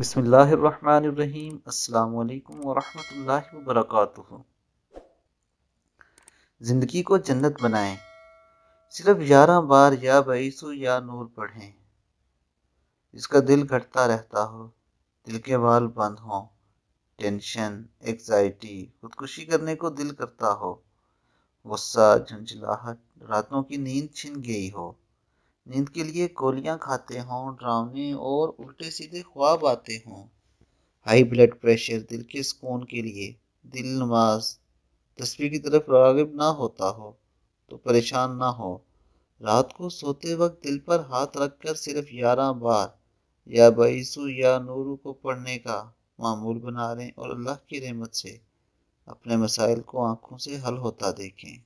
बसमीम् अल्लाम वरहमल वरक ज़िंदगी को जन्नत बनाएं सिर्फ ग्यारह बार या बईसो या नूर पढ़ें जिसका दिल घटता रहता हो दिल के बाल बंद हों टेंशन एग्जाइटी खुदकुशी करने को दिल करता हो गुस्सा झुंझलाहट रातों की नींद छिन गई हो नींद के लिए गोलियां खाते हों ड्रामे और उल्टे सीधे ख्वाब आते हों हाई ब्लड प्रेशर दिल के सुकून के लिए दिल नमाज तस्वीर की तरफ रागिब ना होता हो तो परेशान ना हो रात को सोते वक्त दिल पर हाथ रखकर सिर्फ ग्यारह बार या बईसु या नूरू को पढ़ने का मामूल बना लें और अल्लाह की रहमत से अपने मसाइल को आँखों से हल होता देखें